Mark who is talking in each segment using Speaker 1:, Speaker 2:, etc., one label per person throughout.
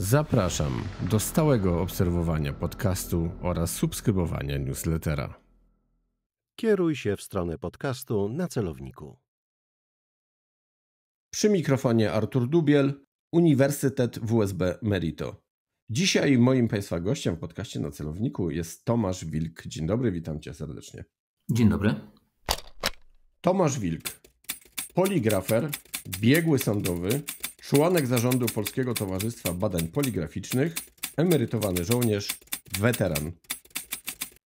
Speaker 1: Zapraszam do stałego obserwowania podcastu oraz subskrybowania newslettera. Kieruj się w stronę podcastu na celowniku. Przy mikrofonie Artur Dubiel, Uniwersytet WSB Merito. Dzisiaj moim Państwa gościem w podcaście na celowniku jest Tomasz Wilk. Dzień dobry, witam Cię serdecznie. Dzień dobry. Tomasz Wilk, poligrafer, biegły sądowy, członek zarządu Polskiego Towarzystwa Badań Poligraficznych, emerytowany żołnierz, weteran.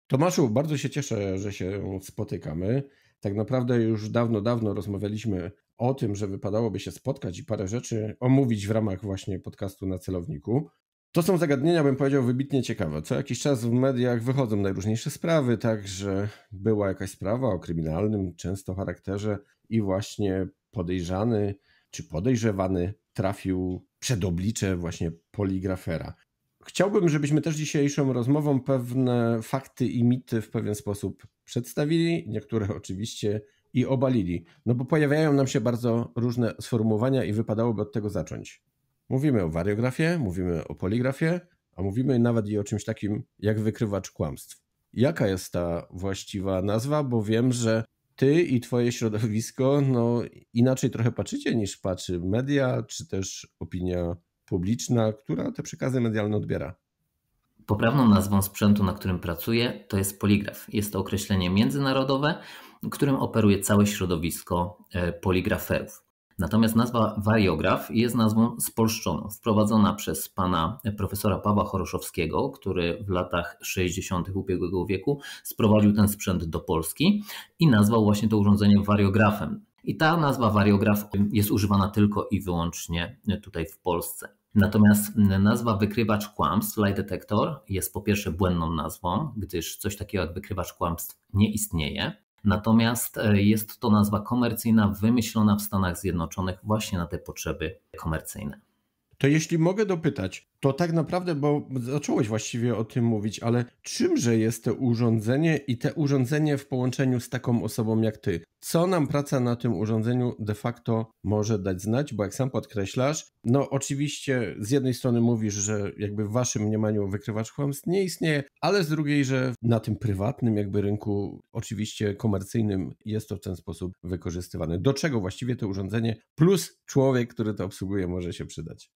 Speaker 1: Tomaszu, bardzo się cieszę, że się spotykamy. Tak naprawdę już dawno, dawno rozmawialiśmy o tym, że wypadałoby się spotkać i parę rzeczy omówić w ramach właśnie podcastu na celowniku. To są zagadnienia, bym powiedział, wybitnie ciekawe. Co jakiś czas w mediach wychodzą najróżniejsze sprawy, tak że była jakaś sprawa o kryminalnym, często charakterze i właśnie podejrzany czy podejrzewany trafił przed oblicze właśnie poligrafera. Chciałbym, żebyśmy też dzisiejszą rozmową pewne fakty i mity w pewien sposób przedstawili, niektóre oczywiście i obalili, no bo pojawiają nam się bardzo różne sformułowania i wypadałoby od tego zacząć. Mówimy o wariografie, mówimy o poligrafie, a mówimy nawet i o czymś takim jak wykrywacz kłamstw. Jaka jest ta właściwa nazwa? Bo wiem, że ty i twoje środowisko no, inaczej trochę patrzycie niż patrzy media, czy też opinia publiczna, która te przekazy medialne odbiera. Poprawną nazwą
Speaker 2: sprzętu, na którym pracuję, to jest poligraf. Jest to określenie międzynarodowe, którym operuje całe środowisko e, poligraferów. Natomiast nazwa wariograf jest nazwą spolszczoną, wprowadzona przez pana profesora Pawła Choroszowskiego, który w latach 60. ubiegłego wieku sprowadził ten sprzęt do Polski i nazwał właśnie to urządzenie wariografem. I ta nazwa wariograf jest używana tylko i wyłącznie tutaj w Polsce. Natomiast nazwa wykrywacz kłamstw, lie detector, jest po pierwsze błędną nazwą, gdyż coś takiego jak wykrywacz kłamstw nie istnieje. Natomiast e, jest to nazwa komercyjna wymyślona w Stanach Zjednoczonych właśnie na te potrzeby komercyjne.
Speaker 1: To jeśli mogę dopytać, to tak naprawdę, bo zacząłeś właściwie o tym mówić, ale czymże jest to urządzenie i te urządzenie w połączeniu z taką osobą jak ty? Co nam praca na tym urządzeniu de facto może dać znać? Bo jak sam podkreślasz, no oczywiście z jednej strony mówisz, że jakby w waszym mniemaniu wykrywacz kłamstw nie istnieje, ale z drugiej, że na tym prywatnym jakby rynku, oczywiście komercyjnym, jest to w ten sposób wykorzystywane. Do czego właściwie to urządzenie plus człowiek, który to obsługuje, może się przydać?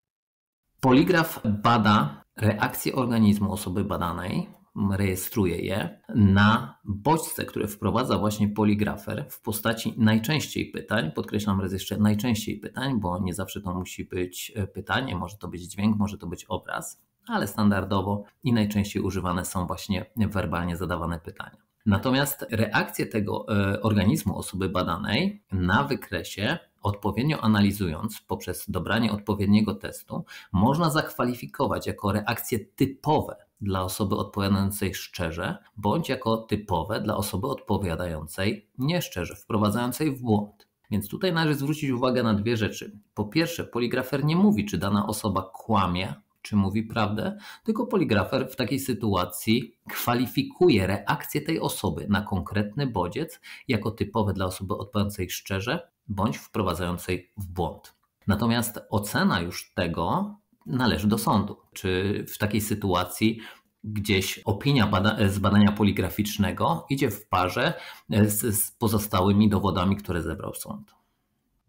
Speaker 2: Poligraf bada reakcje organizmu osoby badanej, rejestruje je na bodźce, które wprowadza właśnie poligrafer w postaci najczęściej pytań. Podkreślam raz jeszcze najczęściej pytań, bo nie zawsze to musi być e, pytanie, może to być dźwięk, może to być obraz, ale standardowo i najczęściej używane są właśnie werbalnie zadawane pytania. Natomiast reakcje tego e, organizmu osoby badanej na wykresie Odpowiednio analizując poprzez dobranie odpowiedniego testu, można zakwalifikować jako reakcje typowe dla osoby odpowiadającej szczerze, bądź jako typowe dla osoby odpowiadającej nieszczerze, wprowadzającej w błąd. Więc tutaj należy zwrócić uwagę na dwie rzeczy. Po pierwsze, poligrafer nie mówi, czy dana osoba kłamie, czy mówi prawdę, tylko poligrafer w takiej sytuacji kwalifikuje reakcję tej osoby na konkretny bodziec jako typowe dla osoby odpowiadającej szczerze bądź wprowadzającej w błąd. Natomiast ocena już tego należy do sądu. Czy w takiej sytuacji gdzieś opinia z badania poligraficznego idzie w parze z, z pozostałymi dowodami, które zebrał sąd?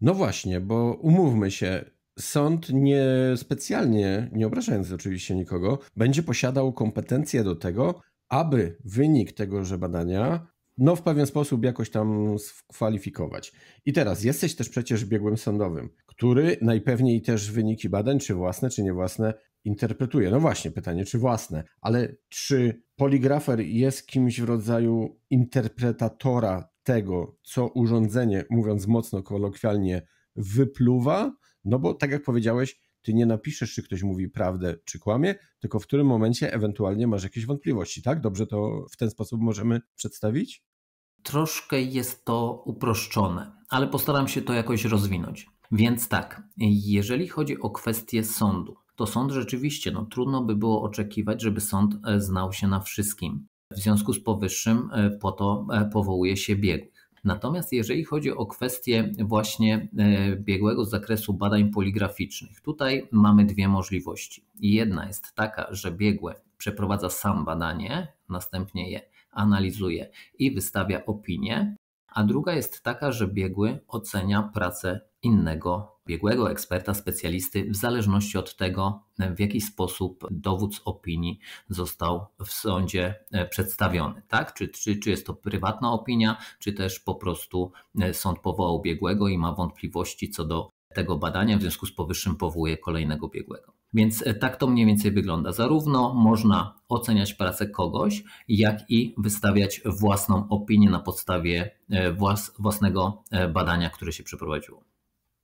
Speaker 1: No właśnie, bo umówmy się, sąd nie specjalnie, nie obrażając oczywiście nikogo, będzie posiadał kompetencje do tego, aby wynik tegoże badania no w pewien sposób jakoś tam skwalifikować. I teraz jesteś też przecież biegłym sądowym, który najpewniej też wyniki badań, czy własne, czy niewłasne, interpretuje. No właśnie, pytanie, czy własne, ale czy poligrafer jest kimś w rodzaju interpretatora tego, co urządzenie, mówiąc mocno kolokwialnie, wypluwa? No bo tak jak powiedziałeś, ty nie napiszesz, czy ktoś mówi prawdę, czy kłamie, tylko w którym momencie ewentualnie masz jakieś wątpliwości, tak? Dobrze to w ten sposób możemy przedstawić?
Speaker 2: Troszkę jest to uproszczone, ale postaram się to jakoś rozwinąć. Więc tak, jeżeli chodzi o kwestię sądu, to sąd rzeczywiście, no trudno by było oczekiwać, żeby sąd e, znał się na wszystkim. W związku z powyższym e, po to e, powołuje się biegłych. Natomiast jeżeli chodzi o kwestię właśnie e, biegłego z zakresu badań poligraficznych, tutaj mamy dwie możliwości. Jedna jest taka, że biegły przeprowadza sam badanie, następnie je analizuje i wystawia opinię, a druga jest taka, że biegły ocenia pracę innego biegłego, eksperta, specjalisty, w zależności od tego, w jaki sposób dowód z opinii został w sądzie e, przedstawiony. Tak? Czy, czy, czy jest to prywatna opinia, czy też po prostu e, sąd powołał biegłego i ma wątpliwości co do tego badania, w związku z powyższym powołuje kolejnego biegłego. Więc e, tak to mniej więcej wygląda. Zarówno można oceniać pracę kogoś, jak i wystawiać własną opinię na podstawie własnego badania, które się przeprowadziło.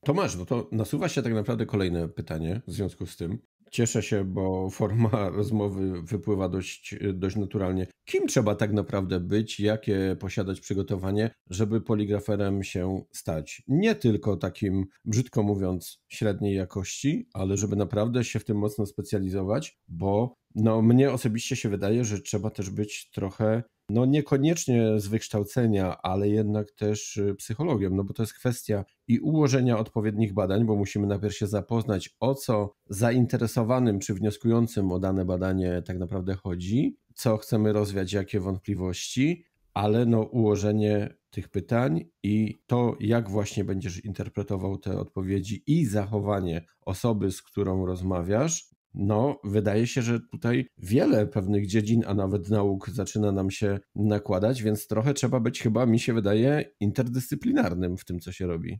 Speaker 1: Tomasz, no to nasuwa się tak naprawdę kolejne pytanie w związku z tym. Cieszę się, bo forma rozmowy wypływa dość, dość naturalnie. Kim trzeba tak naprawdę być, jakie posiadać przygotowanie, żeby poligraferem się stać? Nie tylko takim, brzydko mówiąc, średniej jakości, ale żeby naprawdę się w tym mocno specjalizować, bo no, mnie osobiście się wydaje, że trzeba też być trochę no niekoniecznie z wykształcenia, ale jednak też y, psychologiem, no bo to jest kwestia i ułożenia odpowiednich badań, bo musimy najpierw się zapoznać, o co zainteresowanym czy wnioskującym o dane badanie tak naprawdę chodzi, co chcemy rozwiać, jakie wątpliwości, ale no ułożenie tych pytań i to, jak właśnie będziesz interpretował te odpowiedzi i zachowanie osoby, z którą rozmawiasz, no, wydaje się, że tutaj wiele pewnych dziedzin, a nawet nauk zaczyna nam się nakładać, więc trochę trzeba być chyba, mi się wydaje, interdyscyplinarnym w tym, co się robi.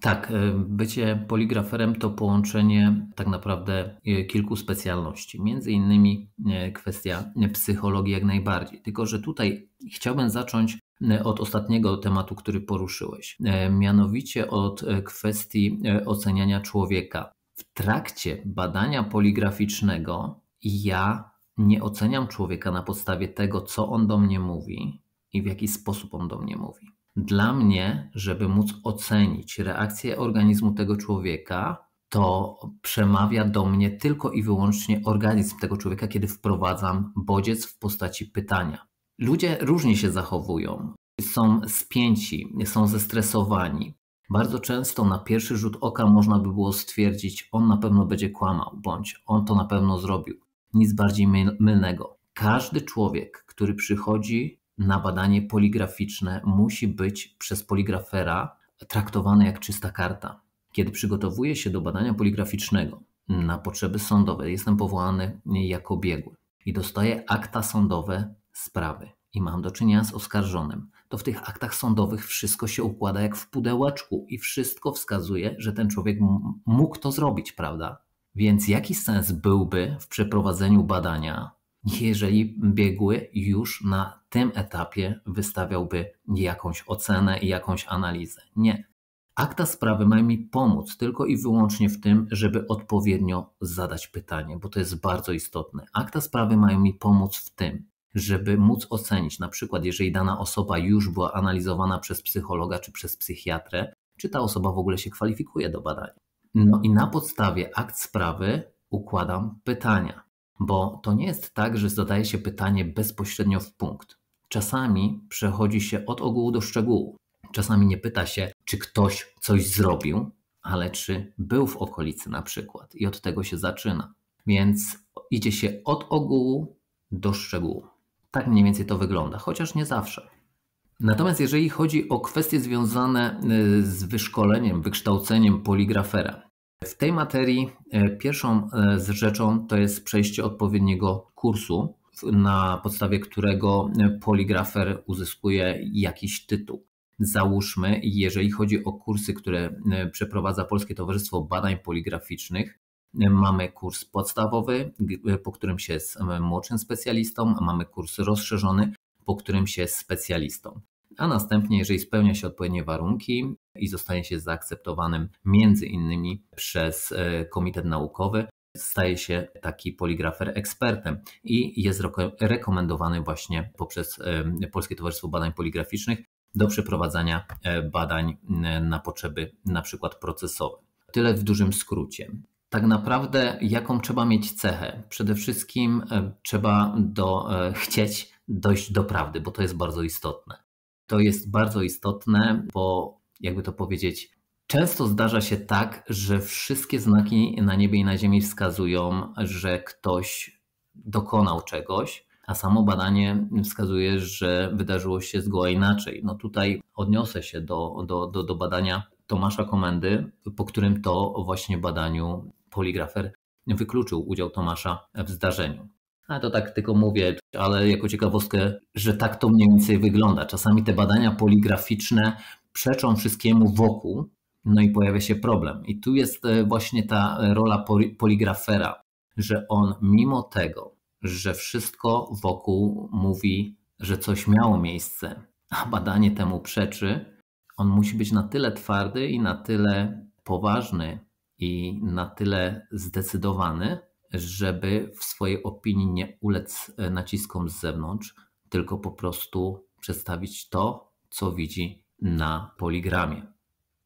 Speaker 2: Tak, y, bycie poligraferem to połączenie tak naprawdę y, kilku specjalności, między innymi y, kwestia psychologii jak najbardziej. Tylko, że tutaj chciałbym zacząć od ostatniego tematu, który poruszyłeś, mianowicie od kwestii oceniania człowieka w trakcie badania poligraficznego ja nie oceniam człowieka na podstawie tego, co on do mnie mówi i w jaki sposób on do mnie mówi. Dla mnie, żeby móc ocenić reakcję organizmu tego człowieka, to przemawia do mnie tylko i wyłącznie organizm tego człowieka, kiedy wprowadzam bodziec w postaci pytania. Ludzie różnie się zachowują. Są spięci, są zestresowani, bardzo często na pierwszy rzut oka można by było stwierdzić, on na pewno będzie kłamał, bądź on to na pewno zrobił. Nic bardziej mylnego. Każdy człowiek, który przychodzi na badanie poligraficzne, musi być przez poligrafera traktowany jak czysta karta. Kiedy przygotowuję się do badania poligraficznego na potrzeby sądowe, jestem powołany jako biegły i dostaję akta sądowe sprawy i mam do czynienia z oskarżonym to w tych aktach sądowych wszystko się układa jak w pudełaczku i wszystko wskazuje, że ten człowiek mógł to zrobić, prawda? Więc jaki sens byłby w przeprowadzeniu badania, jeżeli biegły już na tym etapie wystawiałby jakąś ocenę i jakąś analizę? Nie. Akta sprawy mają mi pomóc tylko i wyłącznie w tym, żeby odpowiednio zadać pytanie, bo to jest bardzo istotne. Akta sprawy mają mi pomóc w tym, żeby móc ocenić, na przykład, jeżeli dana osoba już była analizowana przez psychologa czy przez psychiatrę, czy ta osoba w ogóle się kwalifikuje do badania. No i na podstawie akt sprawy układam pytania, bo to nie jest tak, że zadaje się pytanie bezpośrednio w punkt. Czasami przechodzi się od ogółu do szczegółu. Czasami nie pyta się, czy ktoś coś zrobił, ale czy był w okolicy na przykład. I od tego się zaczyna. Więc idzie się od ogółu do szczegółu. Tak mniej więcej to wygląda, chociaż nie zawsze. Natomiast jeżeli chodzi o kwestie związane y, z wyszkoleniem, wykształceniem poligrafera, w tej materii y, pierwszą y, z rzeczą to jest przejście odpowiedniego kursu, na podstawie którego poligrafer uzyskuje jakiś tytuł. Załóżmy, jeżeli chodzi o kursy, które przeprowadza Polskie Towarzystwo Badań Poligraficznych, Mamy kurs podstawowy, po którym się jest młodszym specjalistą, mamy kurs rozszerzony, po którym się jest specjalistą. A następnie, jeżeli spełnia się odpowiednie warunki i zostaje się zaakceptowanym między innymi przez e, komitet naukowy, staje się taki poligrafer ekspertem i jest rekomendowany właśnie poprzez e, Polskie Towarzystwo Badań Poligraficznych do przeprowadzania e, badań na potrzeby na przykład procesowe. Tyle w dużym skrócie tak naprawdę, jaką trzeba mieć cechę? Przede wszystkim e, trzeba do, e, chcieć dojść do prawdy, bo to jest bardzo istotne. To jest bardzo istotne, bo jakby to powiedzieć, często zdarza się tak, że wszystkie znaki na niebie i na ziemi wskazują, że ktoś dokonał czegoś, a samo badanie wskazuje, że wydarzyło się zgoła inaczej. No tutaj odniosę się do, do, do, do badania Tomasza Komendy, po którym to właśnie badaniu poligrafer wykluczył udział Tomasza w zdarzeniu. A to tak tylko mówię, ale jako ciekawostkę, że tak to mniej więcej wygląda. Czasami te badania poligraficzne przeczą wszystkiemu wokół, no i pojawia się problem. I tu jest e, właśnie ta rola poligrafera, że on mimo tego, że wszystko wokół mówi, że coś miało miejsce, a badanie temu przeczy, on musi być na tyle twardy i na tyle poważny i na tyle zdecydowany, żeby w swojej opinii nie ulec e, naciskom z zewnątrz, tylko po prostu przedstawić to, co widzi na
Speaker 1: poligramie.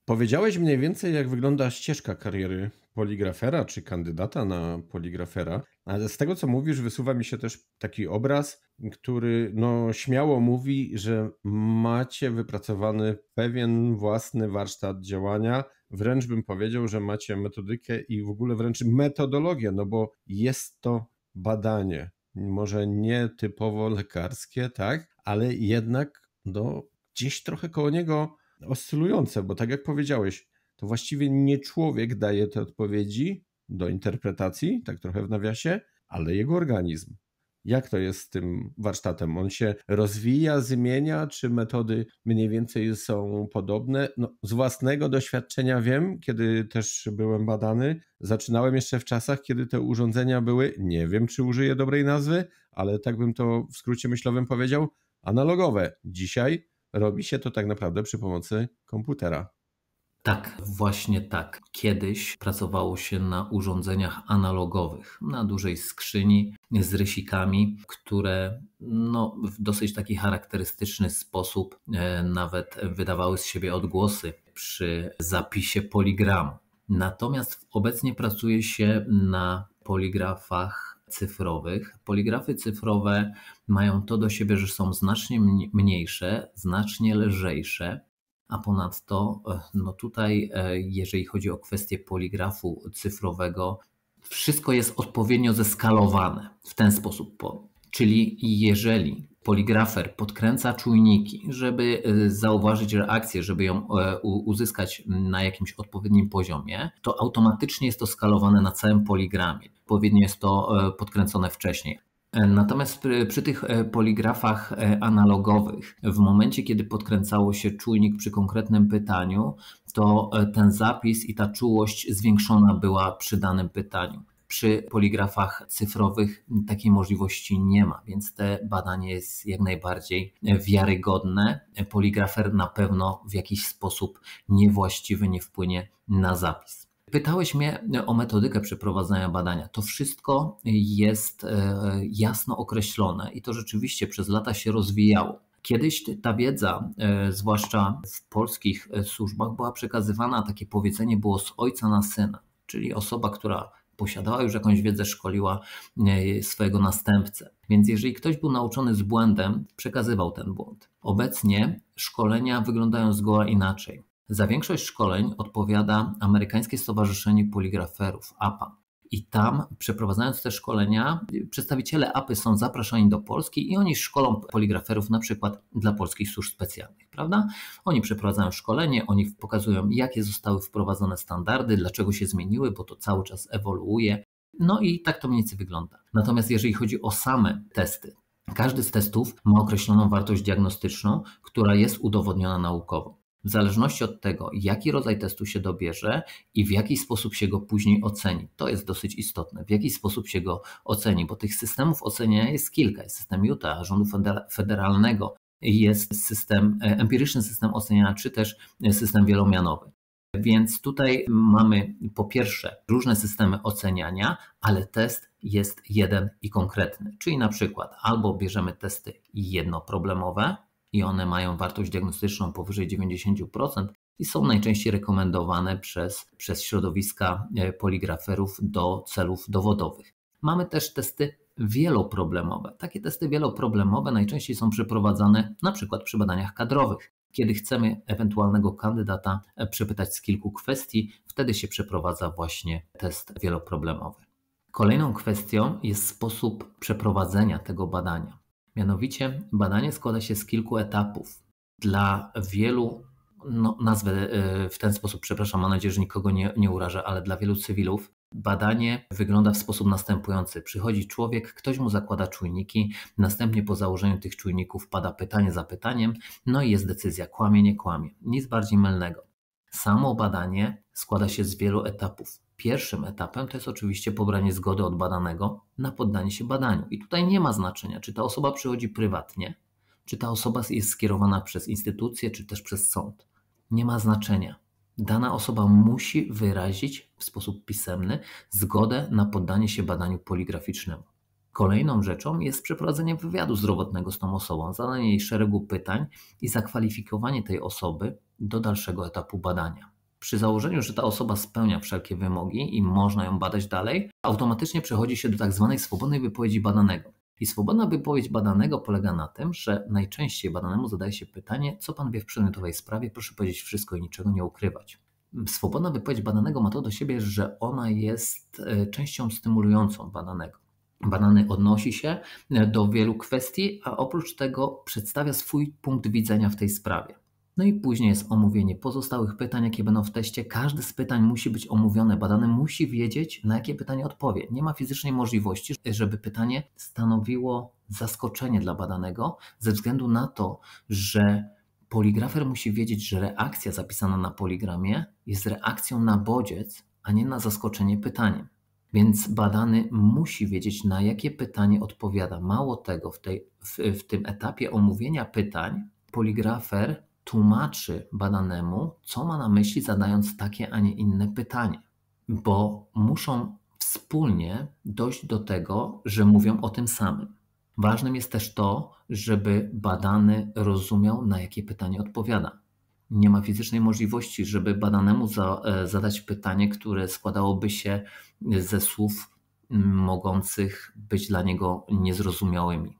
Speaker 1: Powiedziałeś mniej więcej, jak wygląda ścieżka kariery poligrafera czy kandydata na poligrafera, ale z tego co mówisz, wysuwa mi się też taki obraz, który no, śmiało mówi, że macie wypracowany pewien własny warsztat działania, wręcz bym powiedział, że macie metodykę i w ogóle wręcz metodologię, no bo jest to badanie, może nie typowo lekarskie, tak, ale jednak no, gdzieś trochę koło niego oscylujące, bo tak jak powiedziałeś, to właściwie nie człowiek daje te odpowiedzi do interpretacji, tak trochę w nawiasie, ale jego organizm. Jak to jest z tym warsztatem? On się rozwija, zmienia, czy metody mniej więcej są podobne? No, z własnego doświadczenia wiem, kiedy też byłem badany, zaczynałem jeszcze w czasach, kiedy te urządzenia były, nie wiem czy użyję dobrej nazwy, ale tak bym to w skrócie myślowym powiedział, analogowe. Dzisiaj robi się to tak naprawdę przy pomocy komputera.
Speaker 2: Tak, właśnie tak. Kiedyś pracowało się na urządzeniach analogowych, na dużej skrzyni z rysikami, które no, w dosyć taki charakterystyczny sposób e, nawet wydawały z siebie odgłosy przy zapisie poligramu. Natomiast obecnie pracuje się na poligrafach cyfrowych. Poligrafy cyfrowe mają to do siebie, że są znacznie mniejsze, znacznie lżejsze a ponadto, e, no tutaj, e, jeżeli chodzi o kwestię poligrafu cyfrowego, wszystko jest odpowiednio zeskalowane w ten sposób. Czyli jeżeli poligrafer podkręca czujniki, żeby e, zauważyć reakcję, żeby ją uzyskać na jakimś odpowiednim poziomie, to automatycznie jest to skalowane na całym poligramie. Odpowiednio jest to podkręcone wcześniej. E, natomiast przy tych e, poligrafach e, analogowych, w momencie kiedy podkręcało się czujnik przy konkretnym pytaniu, to ten zapis i ta czułość zwiększona była przy danym pytaniu. Przy poligrafach cyfrowych takiej możliwości nie ma, więc te badanie jest jak najbardziej wiarygodne. Poligrafer na pewno w jakiś sposób niewłaściwy nie wpłynie na zapis. Pytałeś mnie o metodykę przeprowadzania badania. To wszystko jest e, jasno określone i to rzeczywiście przez lata się rozwijało. Kiedyś ta wiedza, e, zwłaszcza w polskich e, służbach, była przekazywana, takie powiedzenie było z ojca na syna, czyli osoba, która posiadała już jakąś wiedzę, szkoliła swojego następcę. Więc jeżeli ktoś był nauczony z błędem, przekazywał ten błąd. Obecnie szkolenia wyglądają zgoła inaczej. Za większość szkoleń odpowiada Amerykańskie Stowarzyszenie Poligraferów APA. I tam, przeprowadzając te szkolenia, przedstawiciele APY są zapraszani do Polski i oni szkolą poligraferów na przykład dla polskich służb specjalnych, prawda? Oni przeprowadzają szkolenie, oni pokazują, jakie zostały wprowadzone standardy, dlaczego się zmieniły, bo to cały czas ewoluuje. No i tak to mniej więcej wygląda. Natomiast jeżeli chodzi o same testy, każdy z testów ma określoną wartość diagnostyczną, która jest udowodniona naukowo w zależności od tego, jaki rodzaj testu się dobierze i w jaki sposób się go później oceni. To jest dosyć istotne, w jaki sposób się go oceni, bo tych systemów oceniania jest kilka. Jest system Utah, rządu federalnego, jest system, e, empiryczny system oceniania, czy też e, system wielomianowy. Więc tutaj mamy po pierwsze różne systemy oceniania, ale test jest jeden i konkretny. Czyli na przykład albo bierzemy testy jednoproblemowe, i one mają wartość diagnostyczną powyżej 90% i są najczęściej rekomendowane przez, przez środowiska e, poligraferów do celów dowodowych. Mamy też testy wieloproblemowe. Takie testy wieloproblemowe najczęściej są przeprowadzane na przykład przy badaniach kadrowych. Kiedy chcemy ewentualnego kandydata e, przepytać z kilku kwestii, wtedy się przeprowadza właśnie test wieloproblemowy. Kolejną kwestią jest sposób przeprowadzenia tego badania. Mianowicie badanie składa się z kilku etapów. Dla wielu, no, nazwę e, w ten sposób, przepraszam, mam nadzieję, że nikogo nie, nie urażę, ale dla wielu cywilów Badanie wygląda w sposób następujący. Przychodzi człowiek, ktoś mu zakłada czujniki, następnie po założeniu tych czujników pada pytanie za pytaniem, no i jest decyzja kłamie, nie kłamie. Nic bardziej mylnego. Samo badanie składa się z wielu etapów. Pierwszym etapem to jest oczywiście pobranie zgody od badanego na poddanie się badaniu. I tutaj nie ma znaczenia, czy ta osoba przychodzi prywatnie, czy ta osoba jest skierowana przez instytucję, czy też przez sąd. Nie ma znaczenia. Dana osoba musi wyrazić w sposób pisemny zgodę na poddanie się badaniu poligraficznemu. Kolejną rzeczą jest przeprowadzenie wywiadu zdrowotnego z tą osobą, zadanie jej szeregu pytań i zakwalifikowanie tej osoby do dalszego etapu badania. Przy założeniu, że ta osoba spełnia wszelkie wymogi i można ją badać dalej, automatycznie przechodzi się do tak zwanej swobodnej wypowiedzi badanego. I swobodna wypowiedź badanego polega na tym, że najczęściej badanemu zadaje się pytanie, co pan wie w przedmiotowej sprawie, proszę powiedzieć wszystko i niczego nie ukrywać. Swobodna wypowiedź badanego ma to do siebie, że ona jest e, częścią stymulującą badanego. Banany odnosi się e, do wielu kwestii, a oprócz tego przedstawia swój punkt widzenia w tej sprawie. No i później jest omówienie pozostałych pytań, jakie będą w teście. Każde z pytań musi być omówione. Badany musi wiedzieć, na jakie pytanie odpowie. Nie ma fizycznej możliwości, żeby pytanie stanowiło zaskoczenie dla badanego, ze względu na to, że poligrafer musi wiedzieć, że reakcja zapisana na poligramie jest reakcją na bodziec, a nie na zaskoczenie pytaniem. Więc badany musi wiedzieć, na jakie pytanie odpowiada. Mało tego, w, tej, w, w tym etapie omówienia pytań poligrafer tłumaczy badanemu, co ma na myśli, zadając takie, a nie inne pytanie, bo muszą wspólnie dojść do tego, że mówią o tym samym. Ważnym jest też to, żeby badany rozumiał, na jakie pytanie odpowiada. Nie ma fizycznej możliwości, żeby badanemu za, e, zadać pytanie, które składałoby się ze słów mogących być dla niego niezrozumiałymi.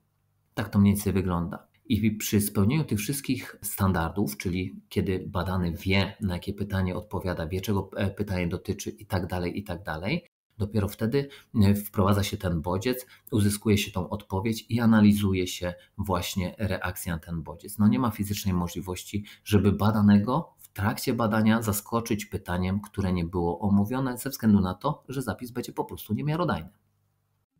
Speaker 2: Tak to mniej więcej wygląda. I przy spełnieniu tych wszystkich standardów, czyli kiedy badany wie, na jakie pytanie odpowiada, wie, czego e, pytanie dotyczy i tak dalej, i tak dalej, dopiero wtedy e, wprowadza się ten bodziec, uzyskuje się tą odpowiedź i analizuje się właśnie reakcję na ten bodziec. No nie ma fizycznej możliwości, żeby badanego w trakcie badania zaskoczyć pytaniem, które nie było omówione, ze względu na to, że zapis będzie po prostu niemiarodajny.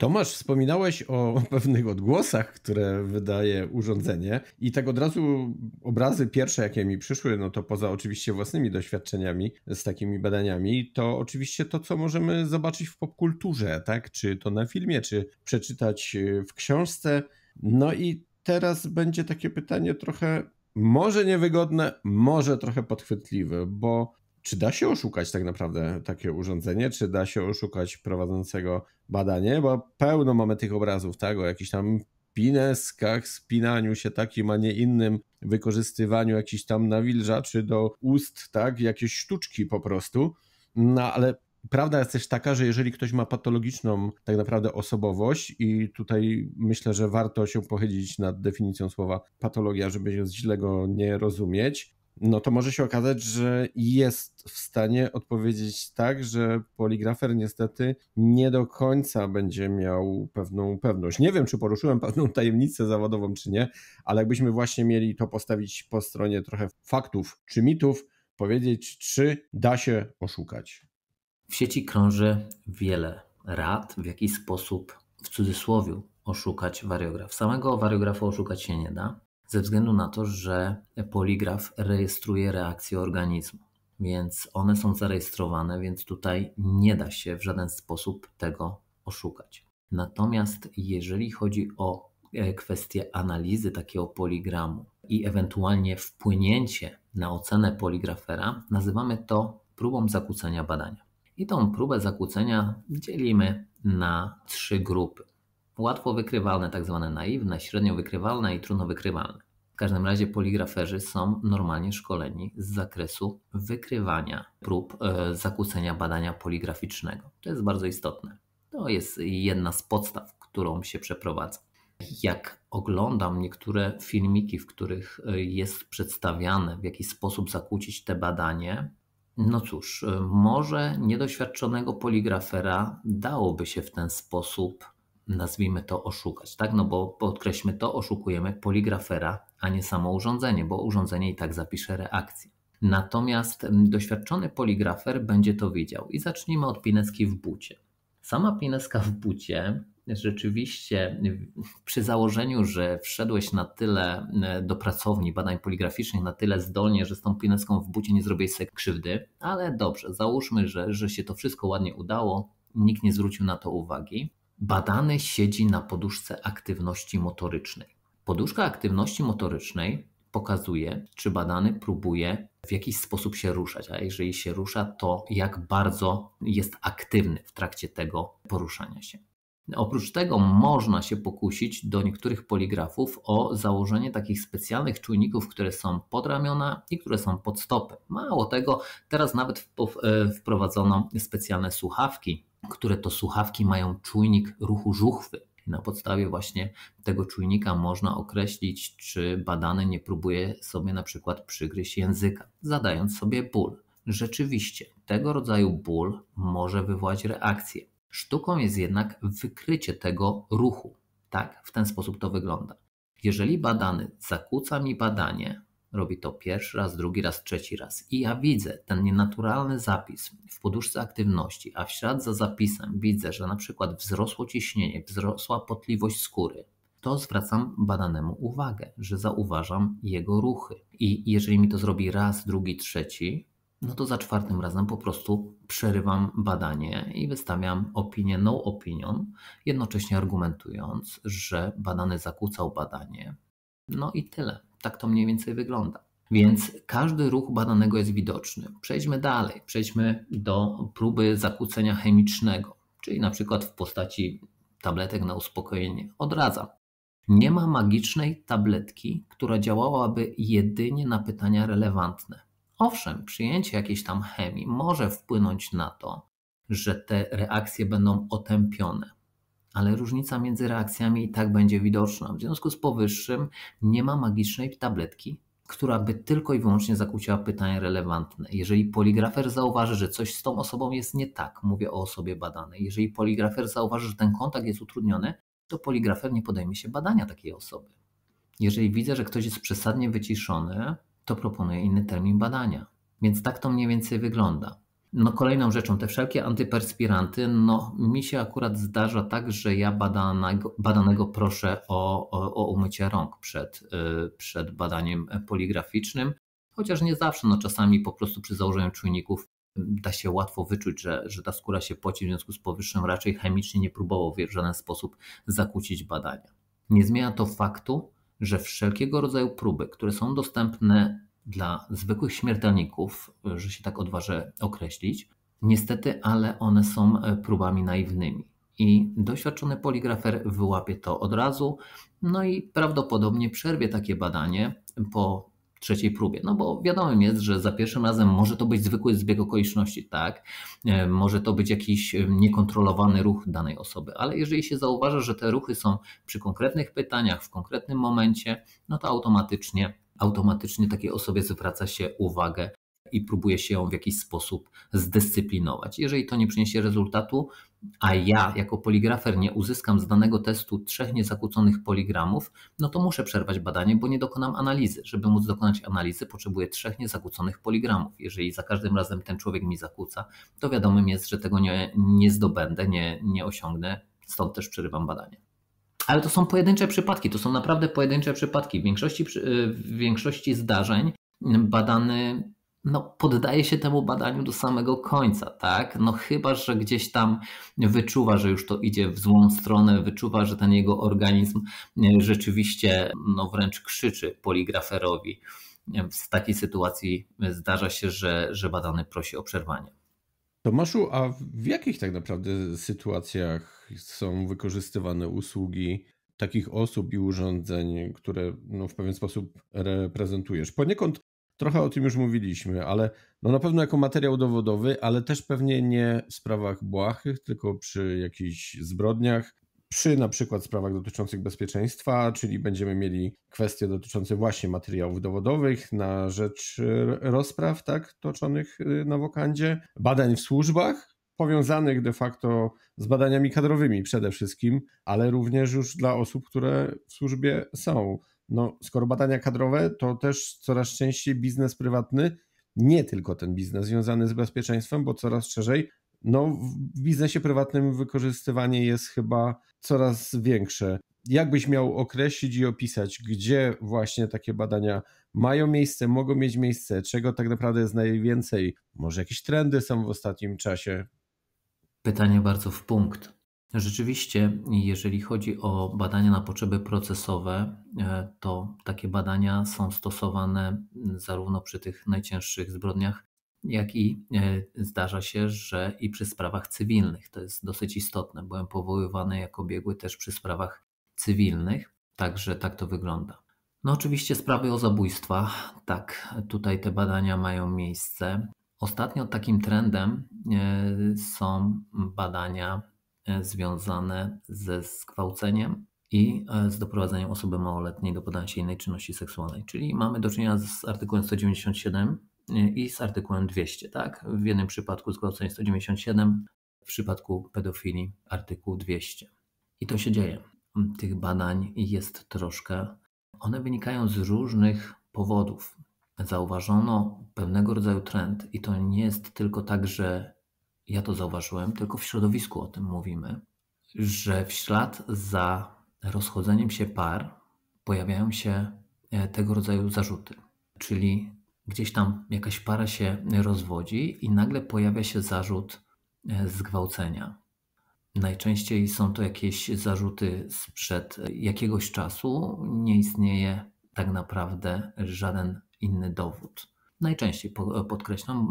Speaker 1: Tomasz, wspominałeś o pewnych odgłosach, które wydaje urządzenie, i tak od razu obrazy pierwsze, jakie mi przyszły, no to poza oczywiście własnymi doświadczeniami z takimi badaniami, to oczywiście to, co możemy zobaczyć w popkulturze, tak? Czy to na filmie, czy przeczytać e, w książce. No i teraz będzie takie pytanie trochę może niewygodne, może trochę podchwytliwe, bo czy da się oszukać tak naprawdę takie urządzenie? Czy da się oszukać prowadzącego badanie? Bo pełno mamy tych obrazów, tak? O jakichś tam pineskach, spinaniu się takim, a nie innym, wykorzystywaniu jakichś tam nawilżaczy do ust, tak? Jakieś sztuczki po prostu. No ale prawda jest też taka, że jeżeli ktoś ma patologiczną tak naprawdę osobowość i tutaj myślę, że warto się pochylić nad definicją słowa patologia, żeby się źle go nie rozumieć, no to może się okazać, że jest w stanie odpowiedzieć tak, że poligrafer niestety nie do końca będzie miał pewną pewność. Nie wiem, czy poruszyłem pewną tajemnicę zawodową, czy nie, ale jakbyśmy właśnie mieli to postawić po stronie trochę faktów czy mitów, powiedzieć, czy da się oszukać. W sieci krąży wiele
Speaker 2: rad, w jaki sposób w cudzysłowie oszukać wariograf. Samego wariografa oszukać się nie da ze względu na to, że poligraf rejestruje reakcje organizmu, więc one są zarejestrowane, więc tutaj nie da się w żaden sposób tego oszukać. Natomiast jeżeli chodzi o e, kwestię analizy takiego poligramu i ewentualnie wpłynięcie na ocenę poligrafera, nazywamy to próbą zakłócenia badania. I tą próbę zakłócenia dzielimy na trzy grupy. Łatwo wykrywalne, tak zwane naiwne, średnio wykrywalne i trudno wykrywalne. W każdym razie poligraferzy są normalnie szkoleni z zakresu wykrywania prób e, zakłócenia badania poligraficznego. To jest bardzo istotne. To jest jedna z podstaw, którą się przeprowadza. Jak oglądam niektóre filmiki, w których e, jest przedstawiane, w jaki sposób zakłócić te badanie, no cóż, e, może niedoświadczonego poligrafera dałoby się w ten sposób nazwijmy to, oszukać, tak? No bo podkreślmy to, oszukujemy poligrafera, a nie samo urządzenie, bo urządzenie i tak zapisze reakcję. Natomiast doświadczony poligrafer będzie to widział. I zacznijmy od pineski w bucie. Sama pineska w bucie rzeczywiście przy założeniu, że wszedłeś na tyle do pracowni badań poligraficznych, na tyle zdolnie, że z tą pineską w bucie nie zrobiłeś sobie krzywdy, ale dobrze, załóżmy, że, że się to wszystko ładnie udało, nikt nie zwrócił na to uwagi badany siedzi na poduszce aktywności motorycznej. Poduszka aktywności motorycznej pokazuje, czy badany próbuje w jakiś sposób się ruszać, a jeżeli się rusza, to jak bardzo jest aktywny w trakcie tego poruszania się. Oprócz tego można się pokusić do niektórych poligrafów o założenie takich specjalnych czujników, które są pod ramiona i które są pod stopy. Mało tego, teraz nawet e, wprowadzono specjalne słuchawki które to słuchawki mają czujnik ruchu żuchwy. Na podstawie właśnie tego czujnika można określić, czy badany nie próbuje sobie na przykład przygryźć języka, zadając sobie ból. Rzeczywiście, tego rodzaju ból może wywołać reakcję. Sztuką jest jednak wykrycie tego ruchu. Tak, w ten sposób to wygląda. Jeżeli badany zakłóca mi badanie, Robi to pierwszy raz, drugi raz, trzeci raz. I ja widzę ten nienaturalny zapis w poduszce aktywności, a w ślad za zapisem widzę, że na przykład wzrosło ciśnienie, wzrosła potliwość skóry. To zwracam badanemu uwagę, że zauważam jego ruchy. I jeżeli mi to zrobi raz, drugi, trzeci, no to za czwartym razem po prostu przerywam badanie i wystawiam opinię no opinion, jednocześnie argumentując, że badany zakłócał badanie. No i tyle. Tak to mniej więcej wygląda. Więc każdy ruch badanego jest widoczny. Przejdźmy dalej, przejdźmy do próby zakłócenia chemicznego, czyli na przykład w postaci tabletek na uspokojenie. Odradzam. Nie ma magicznej tabletki, która działałaby jedynie na pytania relewantne. Owszem, przyjęcie jakiejś tam chemii może wpłynąć na to, że te reakcje będą otępione, ale różnica między reakcjami i tak będzie widoczna. W związku z powyższym nie ma magicznej tabletki, która by tylko i wyłącznie zakłóciła pytania relevantne. Jeżeli poligrafer zauważy, że coś z tą osobą jest nie tak, mówię o osobie badanej, jeżeli poligrafer zauważy, że ten kontakt jest utrudniony, to poligrafer nie podejmie się badania takiej osoby. Jeżeli widzę, że ktoś jest przesadnie wyciszony, to proponuję inny termin badania. Więc tak to mniej więcej wygląda. No kolejną rzeczą, te wszelkie antyperspiranty, no mi się akurat zdarza tak, że ja badanego, badanego proszę o, o, o umycie rąk przed, y, przed badaniem poligraficznym, chociaż nie zawsze, no czasami po prostu przy założeniu czujników mm, da się łatwo wyczuć, że, że ta skóra się poci, w związku z powyższym raczej chemicznie nie próbował w żaden sposób zakłócić badania. Nie zmienia to faktu, że wszelkiego rodzaju próby, które są dostępne dla zwykłych śmiertelników, że się tak odważę określić. Niestety, ale one są e, próbami naiwnymi. I doświadczony poligrafer wyłapie to od razu, no i prawdopodobnie przerwie takie badanie po trzeciej próbie. No bo wiadomym jest, że za pierwszym razem może to być zwykły zbieg okoliczności, tak? E, może to być jakiś e, niekontrolowany ruch danej osoby, ale jeżeli się zauważa, że te ruchy są przy konkretnych pytaniach, w konkretnym momencie, no to automatycznie automatycznie takiej osobie zwraca się uwagę i próbuje się ją w jakiś sposób zdyscyplinować. Jeżeli to nie przyniesie rezultatu, a ja jako poligrafer nie uzyskam z danego testu trzech niezakłóconych poligramów, no to muszę przerwać badanie, bo nie dokonam analizy. Żeby móc dokonać analizy, potrzebuję trzech niezakłóconych poligramów. Jeżeli za każdym razem ten człowiek mi zakłóca, to wiadomym jest, że tego nie, nie zdobędę, nie, nie osiągnę, stąd też przerywam badanie. Ale to są pojedyncze przypadki, to są naprawdę pojedyncze przypadki. W większości, y, w większości zdarzeń badany no, poddaje się temu badaniu do samego końca, tak? No chyba, że gdzieś tam wyczuwa, że już to idzie w złą stronę, wyczuwa, że ten jego organizm y, rzeczywiście no, wręcz krzyczy poligraferowi. Y, w takiej sytuacji zdarza się, że, że badany prosi o przerwanie.
Speaker 1: Tomaszu, a w jakich tak naprawdę sytuacjach są wykorzystywane usługi takich osób i urządzeń, które no, w pewien sposób reprezentujesz? Poniekąd trochę o tym już mówiliśmy, ale no, na pewno jako materiał dowodowy, ale też pewnie nie w sprawach błahych, tylko przy jakichś zbrodniach, przy na przykład sprawach dotyczących bezpieczeństwa, czyli będziemy mieli kwestie dotyczące właśnie materiałów dowodowych na rzecz y, rozpraw tak, toczonych y, na wokandzie, badań w służbach, powiązanych de facto z badaniami kadrowymi przede wszystkim, ale również już dla osób, które w służbie są. No, skoro badania kadrowe, to też coraz częściej biznes prywatny, nie tylko ten biznes związany z bezpieczeństwem, bo coraz szerzej, no, w biznesie prywatnym wykorzystywanie jest chyba coraz większe. Jakbyś miał określić i opisać, gdzie właśnie takie badania mają miejsce, mogą mieć miejsce, czego tak naprawdę jest najwięcej? Może jakieś trendy są w ostatnim czasie?
Speaker 2: Pytanie bardzo w punkt. Rzeczywiście, jeżeli chodzi o badania na potrzeby procesowe, e, to takie badania są stosowane zarówno przy tych najcięższych zbrodniach jak i e, zdarza się, że i przy sprawach cywilnych. To jest dosyć istotne. Byłem powoływany jako biegły też przy sprawach cywilnych, także tak to wygląda. No oczywiście sprawy o zabójstwa, tak, tutaj te badania mają miejsce. Ostatnio takim trendem e, są badania e, związane ze zgwałceniem i z doprowadzeniem osoby małoletniej do podania się innej czynności seksualnej. Czyli mamy do czynienia z artykułem 197 i z artykułem 200, tak? W jednym przypadku zgwałcenie 197, w przypadku pedofilii artykuł 200. I to się dzieje. Tych badań jest troszkę. One wynikają z różnych powodów. Zauważono pewnego rodzaju trend, i to nie jest tylko tak, że ja to zauważyłem, tylko w środowisku o tym mówimy, że w ślad za rozchodzeniem się par pojawiają się e, tego rodzaju zarzuty, czyli gdzieś tam jakaś para się rozwodzi i nagle pojawia się zarzut e, zgwałcenia. Najczęściej są to jakieś zarzuty sprzed jakiegoś czasu, nie istnieje tak naprawdę żaden inny dowód. Najczęściej podkreślam,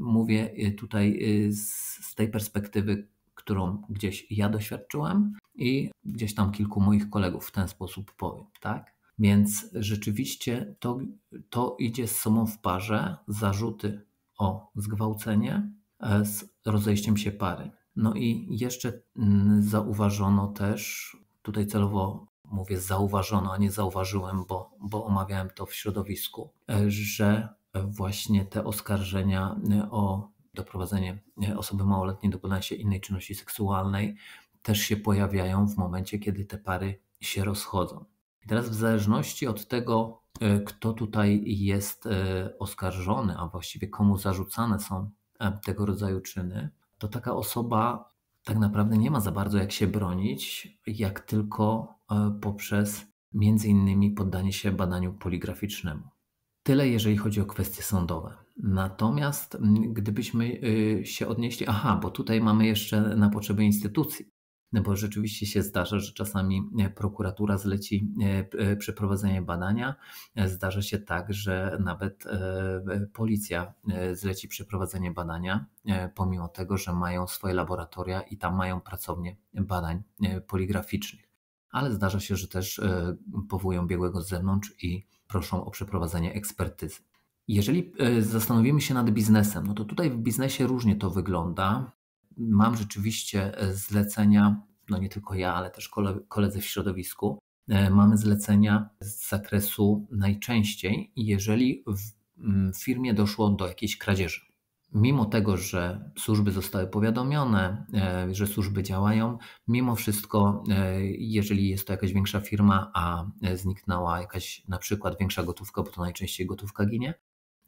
Speaker 2: mówię e, tutaj e, z tej perspektywy, którą gdzieś ja doświadczyłem i gdzieś tam kilku moich kolegów w ten sposób powiem, tak? Więc rzeczywiście to, to idzie z sobą w parze zarzuty o zgwałcenie e, z rozejściem się pary. No i jeszcze mm, zauważono też, tutaj celowo mówię zauważono, a nie zauważyłem, bo, bo omawiałem to w środowisku, e, że właśnie te oskarżenia e, o doprowadzenie osoby małoletniej do pokonania się innej czynności seksualnej też się pojawiają w momencie, kiedy te pary się rozchodzą. Teraz w zależności od tego, e, kto tutaj jest e, oskarżony, a właściwie komu zarzucane są e, tego rodzaju czyny, to taka osoba tak naprawdę nie ma za bardzo jak się bronić, jak tylko poprzez między innymi poddanie się badaniu poligraficznemu. Tyle jeżeli chodzi o kwestie sądowe. Natomiast gdybyśmy y, się odnieśli, aha, bo tutaj mamy jeszcze na potrzeby instytucji no bo rzeczywiście się zdarza, że czasami e, prokuratura zleci e, e, przeprowadzenie badania. Zdarza się tak, że nawet policja zleci przeprowadzenie badania, pomimo tego, że mają swoje laboratoria i tam mają pracownie badań poligraficznych. Ale zdarza się, że też powołują biegłego z zewnątrz i proszą o przeprowadzenie ekspertyzy. Jeżeli zastanowimy się nad biznesem, no to tutaj w biznesie różnie to wygląda mam rzeczywiście e, zlecenia, no nie tylko ja, ale też koledzy w środowisku, e, mamy zlecenia z zakresu najczęściej, jeżeli w mm, firmie doszło do jakiejś kradzieży. Mimo tego, że służby zostały powiadomione, e, że służby działają, mimo wszystko, jeżeli jest to jakaś większa firma, a zniknęła jakaś na przykład większa gotówka, bo to najczęściej gotówka ginie,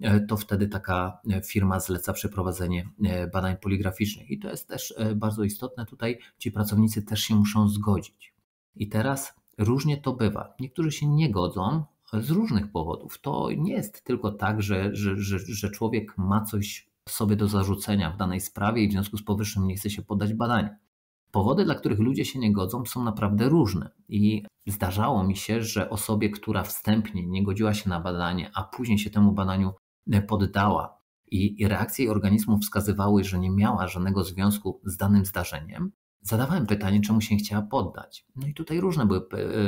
Speaker 2: E, to wtedy taka e, firma zleca przeprowadzenie e, badań poligraficznych. I to jest też bardzo istotne. Tutaj ci pracownicy też się muszą zgodzić. I teraz różnie to bywa. Niektórzy się nie godzą, z różnych powodów. To nie jest tylko tak, że, że, że, że, człowiek ma coś sobie do zarzucenia w danej sprawie i w związku z powyższym nie chce się poddać badaniu. Powody, dla których ludzie się nie godzą, są naprawdę różne. I zdarzało mi się, że osobie, która wstępnie nie godziła się na badanie, a później się temu badaniu poddała. I, i reakcje organizmu wskazywały, że nie miała żadnego związku z danym zdarzeniem. Zadawałem pytanie, czemu się chciała poddać. No i tutaj różne były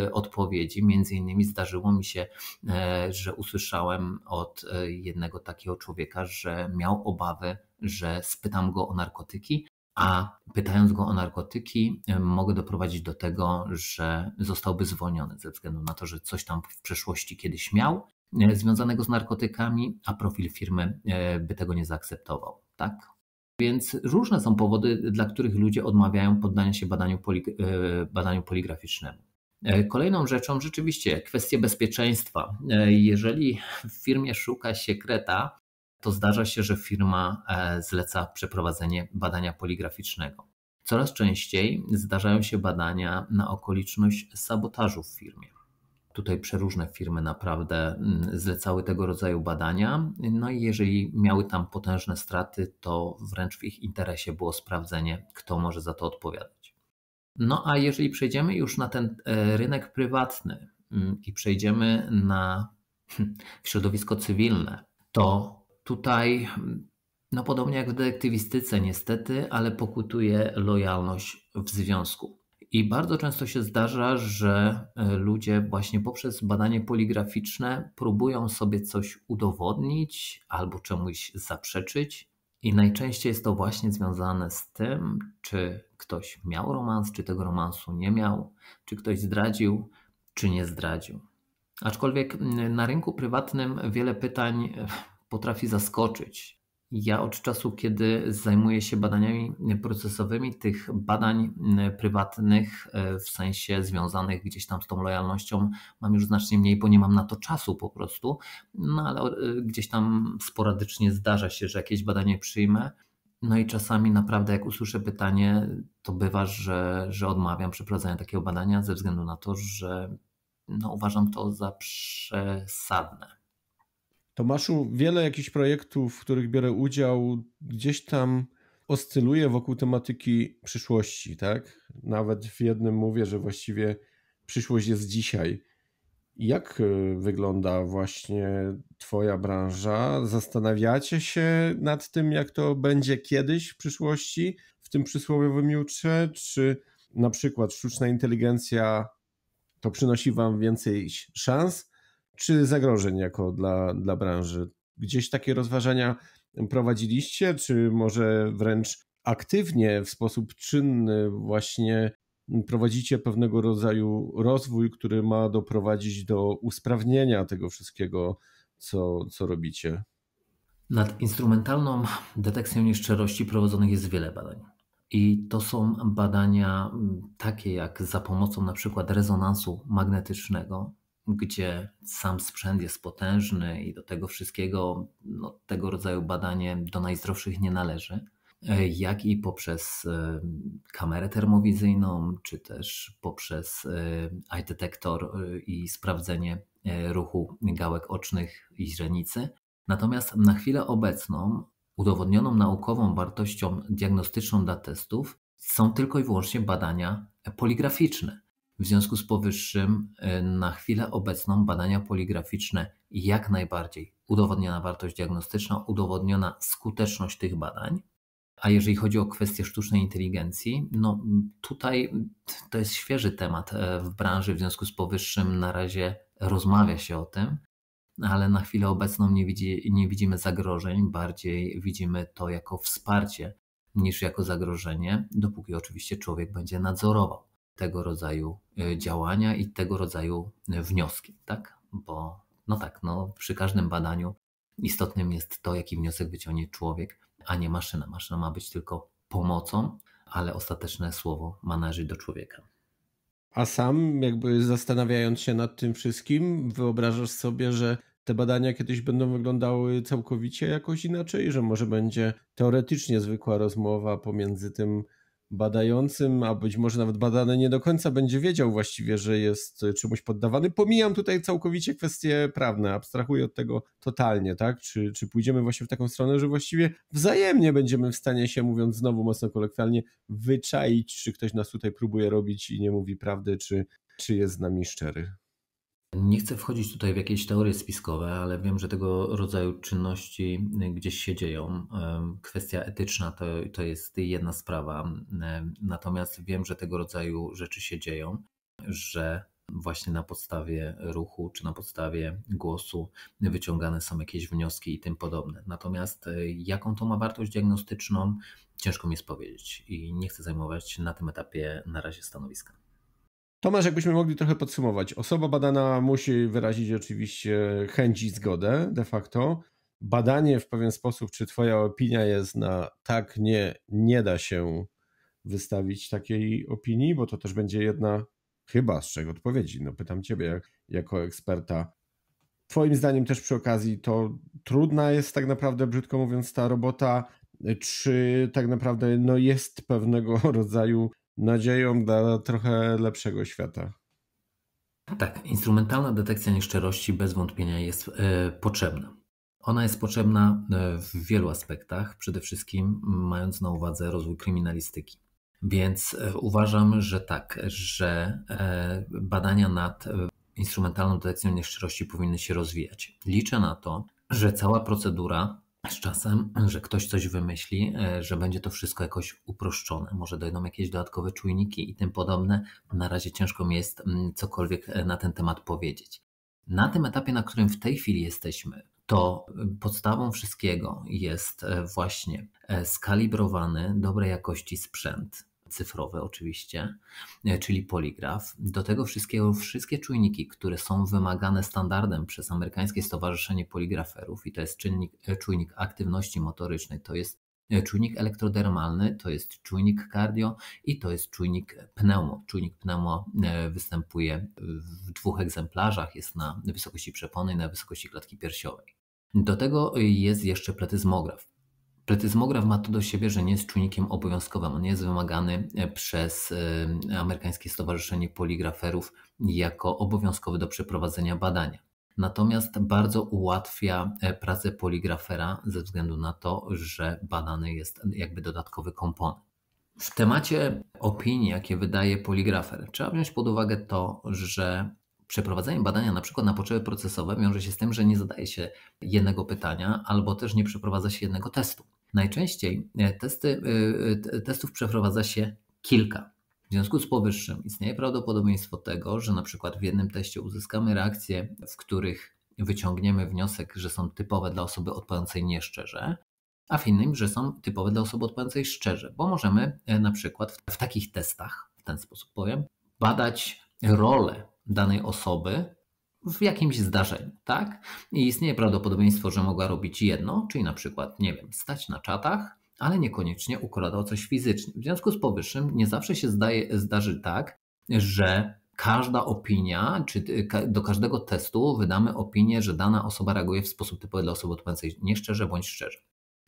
Speaker 2: e, odpowiedzi. Między innymi zdarzyło mi się, e, że usłyszałem od e, jednego takiego człowieka, że miał obawy, że spytam go o narkotyki, a pytając go o narkotyki, mogę doprowadzić do tego, że zostałby zwolniony ze względu na to, że coś tam w przeszłości kiedyś miał E, związanego z narkotykami, a profil firmy e, by tego nie zaakceptował. Tak? Więc różne są powody, dla których ludzie odmawiają poddania się badaniu, poli, e, badaniu poligraficznemu. Kolejną rzeczą rzeczywiście kwestie bezpieczeństwa. Jeżeli w firmie szuka sekreta, to zdarza się, że firma zleca przeprowadzenie badania poligraficznego. Coraz częściej zdarzają się badania na okoliczność sabotażu w firmie. Tutaj przeróżne firmy naprawdę mm, zlecały tego rodzaju badania. No i jeżeli miały tam potężne straty, to wręcz w ich interesie było sprawdzenie, kto może za to odpowiadać. No a jeżeli przejdziemy już na ten e, rynek prywatny mm, i przejdziemy na hmm, środowisko cywilne, to tutaj, hmm, no podobnie jak w detektywistyce, niestety, ale pokutuje lojalność w związku. I bardzo często się zdarza, że e, ludzie właśnie poprzez badanie poligraficzne próbują sobie coś udowodnić albo czemuś zaprzeczyć. I najczęściej jest to właśnie związane z tym, czy ktoś miał romans, czy tego romansu nie miał, czy ktoś zdradził, czy nie zdradził. Aczkolwiek na rynku prywatnym wiele pytań e, potrafi zaskoczyć. Ja od czasu, kiedy zajmuję się badaniami procesowymi, tych badań e, prywatnych, e, w sensie związanych gdzieś tam z tą lojalnością, mam już znacznie mniej, bo nie mam na to czasu po prostu. No ale e, gdzieś tam sporadycznie zdarza się, że jakieś badanie przyjmę. No i czasami naprawdę, jak usłyszę pytanie, to bywa, że, że odmawiam przeprowadzenia takiego badania ze względu na to, że no, uważam to za przesadne.
Speaker 1: Tomaszu, wiele jakichś projektów, w których biorę udział, gdzieś tam oscyluje wokół tematyki przyszłości, tak? Nawet w jednym mówię, że właściwie przyszłość jest dzisiaj. Jak y, wygląda właśnie Twoja branża? Zastanawiacie się nad tym, jak to będzie kiedyś w przyszłości, w tym przysłowiowym jutrze? Czy na przykład sztuczna inteligencja to przynosi Wam więcej szans? czy zagrożeń jako dla, dla branży. Gdzieś takie rozważania prowadziliście, czy może wręcz aktywnie, w sposób czynny właśnie prowadzicie pewnego rodzaju rozwój, który ma doprowadzić do usprawnienia tego wszystkiego, co, co robicie?
Speaker 2: Nad instrumentalną detekcją nieszczerości prowadzonych jest wiele badań. I to są badania mm, takie jak za pomocą na przykład rezonansu magnetycznego, gdzie sam sprzęt jest potężny i do tego wszystkiego no, tego rodzaju badanie do najzdrowszych nie należy, e, jak i poprzez e, kamerę termowizyjną, czy też poprzez e, eye detector i sprawdzenie ruchu gałek ocznych i źrenicy. Natomiast na chwilę obecną udowodnioną naukową wartością diagnostyczną dla testów są tylko i wyłącznie badania poligraficzne. W związku z powyższym, e, na chwilę obecną badania poligraficzne jak najbardziej udowodniona wartość diagnostyczna, udowodniona skuteczność tych badań. A jeżeli chodzi o kwestię sztucznej inteligencji, no tutaj to jest świeży temat e, w branży, w związku z powyższym na razie rozmawia się o tym, ale na chwilę obecną nie, widzi, nie widzimy zagrożeń, bardziej widzimy to jako wsparcie niż jako zagrożenie, dopóki oczywiście człowiek będzie nadzorował tego rodzaju e, działania i tego rodzaju e, wnioski, tak? Bo no tak, no, przy każdym badaniu istotnym jest to, jaki wniosek wyciągnie człowiek, a nie maszyna. Maszyna ma być tylko pomocą, ale ostateczne słowo ma należeć do człowieka.
Speaker 1: A sam, jakby zastanawiając się nad tym wszystkim, wyobrażasz sobie, że te badania kiedyś będą wyglądały całkowicie jakoś inaczej, że może będzie teoretycznie zwykła rozmowa pomiędzy tym badającym, a być może nawet badany nie do końca będzie wiedział właściwie, że jest czemuś poddawany. Pomijam tutaj całkowicie kwestie prawne, abstrahuję od tego totalnie, tak? Czy, czy pójdziemy właśnie w taką stronę, że właściwie wzajemnie będziemy w stanie się, mówiąc znowu mocno kolektualnie, wyczaić, czy ktoś nas tutaj próbuje robić i nie mówi prawdy, czy, czy jest z nami szczery. Nie chcę
Speaker 2: wchodzić tutaj w jakieś teorie spiskowe, ale wiem, że tego rodzaju czynności gdzieś się dzieją. Kwestia etyczna to, to jest jedna sprawa, natomiast wiem, że tego rodzaju rzeczy się dzieją, że właśnie na podstawie ruchu czy na podstawie głosu wyciągane są jakieś wnioski i tym podobne. Natomiast e, jaką to ma wartość diagnostyczną, ciężko mi jest powiedzieć i nie chcę zajmować na tym etapie na razie stanowiska.
Speaker 1: Tomasz, jakbyśmy mogli trochę podsumować. Osoba badana musi wyrazić oczywiście chęć i zgodę de facto. Badanie w pewien sposób, czy Twoja opinia jest na tak, nie, nie da się wystawić takiej opinii, bo to też będzie jedna chyba z trzech odpowiedzi. No pytam Ciebie jako eksperta. Twoim zdaniem też przy okazji to trudna jest tak naprawdę, brzydko mówiąc, ta robota, czy tak naprawdę no, jest pewnego rodzaju nadzieją dla trochę lepszego świata.
Speaker 2: Tak, instrumentalna detekcja nieszczerości bez wątpienia jest e, potrzebna. Ona jest potrzebna e, w wielu aspektach, przede wszystkim mając na uwadze rozwój kryminalistyki. Więc e, uważam, że tak, że badania nad instrumentalną detekcją nieszczerości powinny się rozwijać. Liczę na to, że cała procedura z czasem, że ktoś coś wymyśli, e, że będzie to wszystko jakoś uproszczone, może dojdą jakieś dodatkowe czujniki i tym podobne. Na razie ciężko mi jest mm, cokolwiek e, na ten temat powiedzieć. Na tym etapie, na którym w tej chwili jesteśmy, to e, podstawą wszystkiego jest właśnie skalibrowany, dobrej jakości sprzęt, cyfrowe oczywiście, e, czyli poligraf. Do tego wszystkiego wszystkie czujniki, które są wymagane standardem przez amerykańskie Stowarzyszenie Poligraferów i to jest czynnik, e, czujnik aktywności motorycznej, to jest e, czujnik elektrodermalny, to jest czujnik kardio i to jest czujnik pneumo. Czujnik pneumo występuje w dwóch egzemplarzach, jest na wysokości przepony i na wysokości klatki piersiowej. Do tego jest jeszcze pletyzmograf. Prytyzmograf ma to do siebie, że nie jest czujnikiem obowiązkowym. On jest wymagany e, przez e, Amerykańskie Stowarzyszenie Poligraferów jako obowiązkowy do przeprowadzenia badania. Natomiast bardzo ułatwia e, pracę poligrafera ze względu na to, że badany jest jakby dodatkowy komponent. W temacie opinii, jakie wydaje poligrafer, trzeba wziąć pod uwagę to, że przeprowadzenie badania na przykład na potrzeby procesowe wiąże się z tym, że nie zadaje się jednego pytania albo też nie przeprowadza się jednego testu. Najczęściej e, testy, e, e, testów przeprowadza się kilka. W związku z powyższym istnieje prawdopodobieństwo tego, że na przykład w jednym teście uzyskamy reakcje, w których wyciągniemy wniosek, że są typowe dla osoby odpowiadającej nieszczerze, a w innym, że są typowe dla osoby odpowiadającej szczerze, bo możemy na przykład w, w takich testach, w ten sposób powiem, badać rolę danej osoby w jakimś zdarzeniu, tak? I istnieje prawdopodobieństwo, że mogła robić jedno, czyli na przykład, nie wiem, stać na czatach, ale niekoniecznie o coś fizycznie. W związku z powyższym nie zawsze się zdaje, zdarzy tak, że każda opinia, czy do każdego testu wydamy opinię, że dana osoba reaguje w sposób typowy dla osoby odpowiadającej nieszczerze bądź szczerze.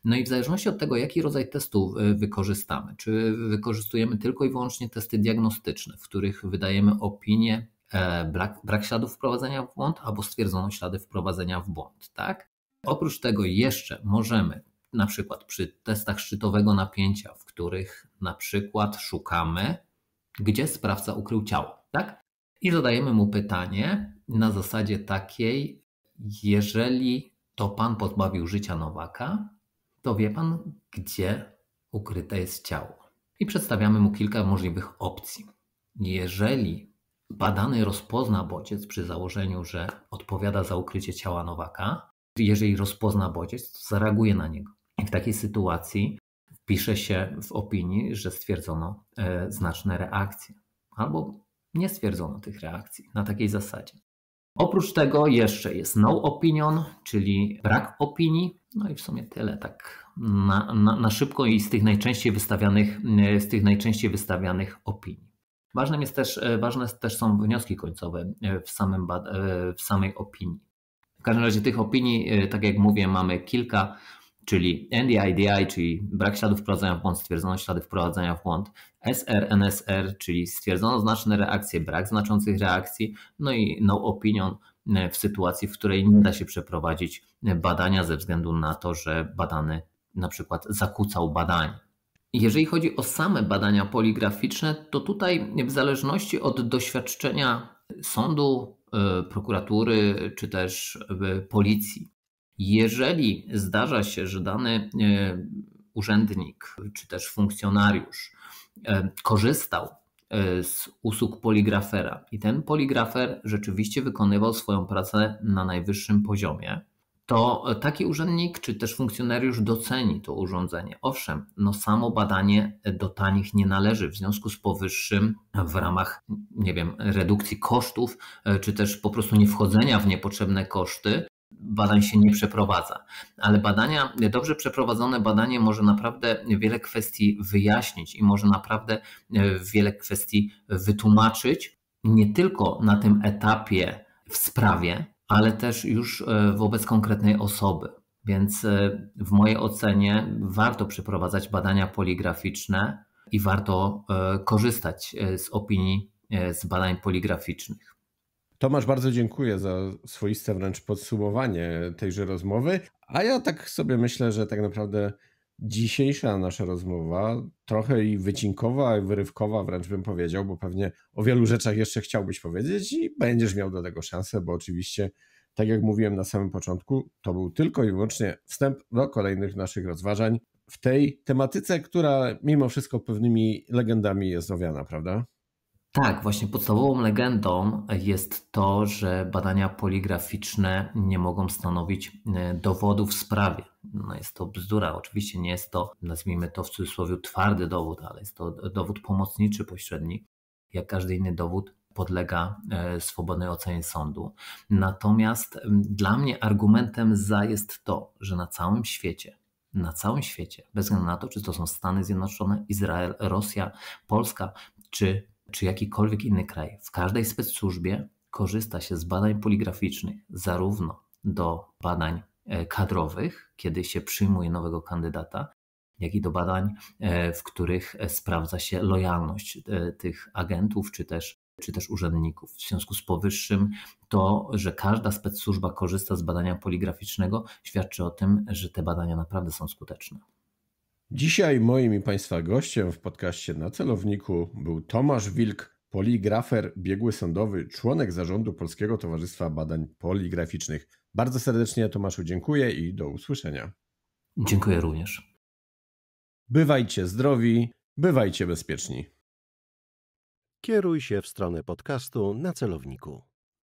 Speaker 2: No i w zależności od tego, jaki rodzaj testu y, wykorzystamy, czy wykorzystujemy tylko i wyłącznie testy diagnostyczne, w których wydajemy opinię E, brak, brak śladów wprowadzenia w błąd albo stwierdzono ślady wprowadzenia w błąd. Tak? Oprócz tego jeszcze możemy na przykład przy testach szczytowego napięcia, w których na przykład szukamy, gdzie sprawca ukrył ciało, tak? I zadajemy mu pytanie na zasadzie takiej, jeżeli to pan pozbawił życia Nowaka, to wie pan, gdzie ukryte jest ciało. I przedstawiamy mu kilka możliwych opcji. Jeżeli Badany rozpozna bodziec przy założeniu, że odpowiada za ukrycie ciała Nowaka. Jeżeli rozpozna bodziec, to zareaguje na niego. I w takiej sytuacji pisze się w opinii, że stwierdzono e, znaczne reakcje, albo nie stwierdzono tych reakcji na takiej zasadzie. Oprócz tego jeszcze jest no opinion, czyli brak opinii. No i w sumie tyle, tak na, na, na szybko i z tych najczęściej wystawianych, e, z tych najczęściej wystawianych opinii. Ważnym jest też, e, ważne też są wnioski końcowe e, w, samym, e, w samej opinii. W każdym razie tych opinii, tak jak mówię, mamy kilka, czyli NDIDI, czyli brak śladów wprowadzania w błąd, stwierdzono ślady wprowadzania w błąd, SRNSR, czyli stwierdzono znaczne reakcje, brak znaczących reakcji, no i no opinion w sytuacji, w której nie da się przeprowadzić badania ze względu na to, że badany na przykład zakłócał badanie. Jeżeli chodzi o same badania poligraficzne, to tutaj w zależności od doświadczenia sądu, e, prokuratury czy też e, policji, jeżeli zdarza się, że dany e, urzędnik czy też funkcjonariusz korzystał z usług poligrafera i ten poligrafer rzeczywiście wykonywał swoją pracę na najwyższym poziomie, to taki urzędnik czy też funkcjonariusz doceni to urządzenie. Owszem, no samo badanie do tanich nie należy, w związku z powyższym w ramach, nie wiem, redukcji kosztów, e, czy też po prostu nie wchodzenia w niepotrzebne koszty, badań się nie przeprowadza. Ale badania, dobrze przeprowadzone badanie może naprawdę wiele kwestii wyjaśnić i może naprawdę e, wiele kwestii wytłumaczyć, nie tylko na tym etapie w sprawie, ale też już e, wobec konkretnej osoby. Więc e, w mojej ocenie warto przeprowadzać badania poligraficzne i warto e, korzystać z opinii z badań poligraficznych.
Speaker 1: Tomasz, bardzo dziękuję za swoiste wręcz podsumowanie tejże rozmowy. A ja tak sobie myślę, że tak naprawdę dzisiejsza nasza rozmowa, trochę i wycinkowa, i wyrywkowa wręcz bym powiedział, bo pewnie o wielu rzeczach jeszcze chciałbyś powiedzieć i będziesz miał do tego szansę, bo oczywiście, tak jak mówiłem na samym początku, to był tylko i wyłącznie wstęp do kolejnych naszych rozważań w tej tematyce, która mimo wszystko pewnymi legendami jest owiana, prawda? Tak, właśnie podstawową legendą jest to, że badania
Speaker 2: poligraficzne nie mogą stanowić e, dowodu w sprawie. No jest to bzdura. Oczywiście nie jest to, nazwijmy to w cudzysłowie, twardy dowód, ale jest to dowód pomocniczy, pośredni. Jak każdy inny dowód, podlega e, swobodnej ocenie sądu. Natomiast dla mnie argumentem za jest to, że na całym świecie, na całym świecie, bez względu na to, czy to są Stany Zjednoczone, Izrael, Rosja, Polska, czy czy jakikolwiek inny kraj, w każdej specsłużbie korzysta się z badań poligraficznych, zarówno do badań e, kadrowych, kiedy się przyjmuje nowego kandydata, jak i do badań, e, w których e, sprawdza się lojalność tych agentów czy też, czy też urzędników. W związku z powyższym, to, że każda spec służba korzysta z badania poligraficznego, świadczy o tym, że te badania naprawdę są skuteczne.
Speaker 1: Dzisiaj moim i Państwa gościem w podcaście na celowniku był Tomasz Wilk, poligrafer, biegły sądowy, członek zarządu Polskiego Towarzystwa Badań Poligraficznych. Bardzo serdecznie Tomaszu dziękuję i do usłyszenia. Dziękuję również. Bywajcie zdrowi, bywajcie bezpieczni. Kieruj się w stronę podcastu na celowniku.